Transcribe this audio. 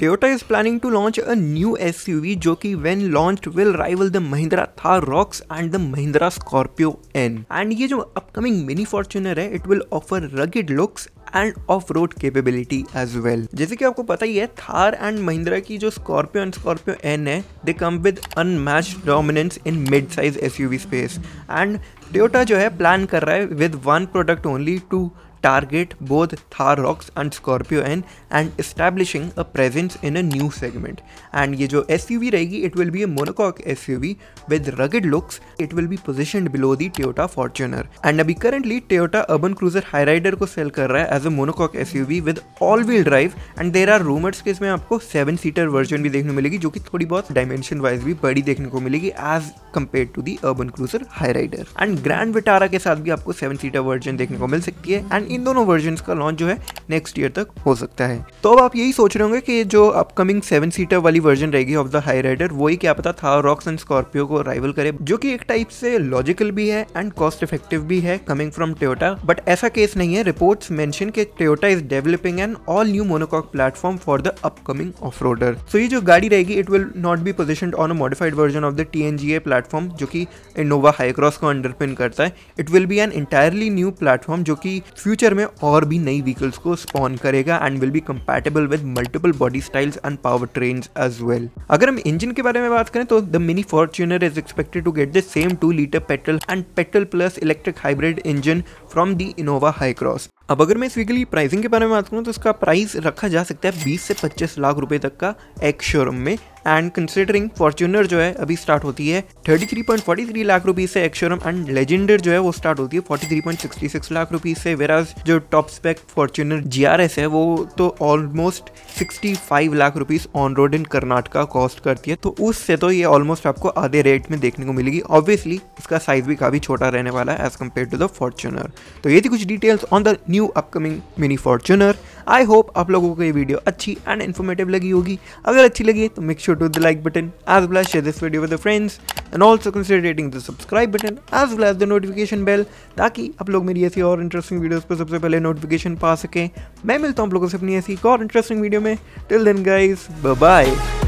Toyota is planning to launch a new SUV जो कि when launched will rival the Mahindra Thar Rox and the Mahindra Scorpio N. And ye jo upcoming mini Fortuner hai, it will offer rugged looks and off road capability as well जैसे कि आपको पता ही है Thar and Mahindra की जो Scorpio and Scorpio N है they come with unmatch dominance in mid size S U V space and Toyota जो है प्लान कर रहा है with one product only to target both Thar Rocks and Scorpio N and establishing a presence in a new segment. And ye jo SUV rahegi, it will be a monocoque SUV with rugged looks. It will be positioned below the Toyota Fortuner. And abhi currently Toyota Urban Cruiser High Rider ko sell kar raha hai as a monocoque SUV with all-wheel drive and there are rumors कि isme aapko 7 seater version bhi dekhne milegi, jo ki thodi bahut dimension-wise bhi badi dekhne ko milegi as compare to the Urban Cruiser Hyryder and Grand Vitara के साथ भी आपको seven seater version देखने को मिल सकती है and in दोनों version का लॉन्च जो है नेक्स्ट ईयर तक हो सकता है तो अब आप यही सोच रहे होंगे कि जो अपकमिंग सेवन सीटर वाली वर्जन रहेगी ऑफ द हाई राइडर वही क्या पता था रॉक्स एंड स्कॉर्पियो को राइवल करे जो कि एक टाइप से लॉजिकल भी है एंड कॉस्ट इफेक्टिव भी है कमिंग फ्रॉम टोयोटा बट ऐसा केस नहीं है रिपोर्ट्स मेंशन के Toyota is developing an all new monocoque platform for the upcoming off roader so ये जो गाड़ी रहेगी it will not be position on a modified version of the T N G A platform platform जो कि Innova Hycross को underpin करता है it will be an entirely new platform जो कि फ्यूचर में और भी नई व्हीकल्स को स्पॉन करेगा and will be compatible with multiple body styles and powertrain as well अगर हम इंजन के बारे में बात करें तो the mini Fortuner is expected to get the same two litre petrol and petrol plus electric hybrid engine from the Innova Hycross अब अगर मैं इस व्हीकल की प्राइसिंग के बारे में बात करूँ तो इसका प्राइस रखा जा सकता है 20 से 25 लाख रुपए तक का एक शोरूम में एंड कंसिडरिंग फॉर्च्यूनर जो है अभी स्टार्ट होती है 33.43 लाख रुपीज से एक शोरूम एंड लेजेंडर जो है वो स्टार्ट होती है 43.66 लाख रुपीज से वेराज जो टॉप स्पेक फॉर्च्यूनर जीआरएस है वो तो almost 65 lakh rupees on road in Karnataka cost करती है तो उससे तो ये ऑलमोस्ट आपको आधे रेट में देखने को मिलेगी ऑब्वियसली इसका साइज भी काफ़ी छोटा रहने वाला है as compare to the Fortuner तो ये थी कुछ details on the new upcoming mini Fortuner I hope आप लोगों को ये वीडियो अच्छी एंड इन्फॉर्मेटिव लगी होगी अगर अच्छी लगी तो make sure to the like button as well as share this video with friends and also consider rating the subscribe button as well as the notification bell ताकि आप लोग मेरी ऐसी और इंटरेस्टिंग वीडियोज़ पर सबसे पहले नोटिफिकेशन पा सकें मैं मिलता हूँ आप लोगों से अपनी ऐसी और इंटरेस्टिंग वीडियो में टिल देन गाइज बाय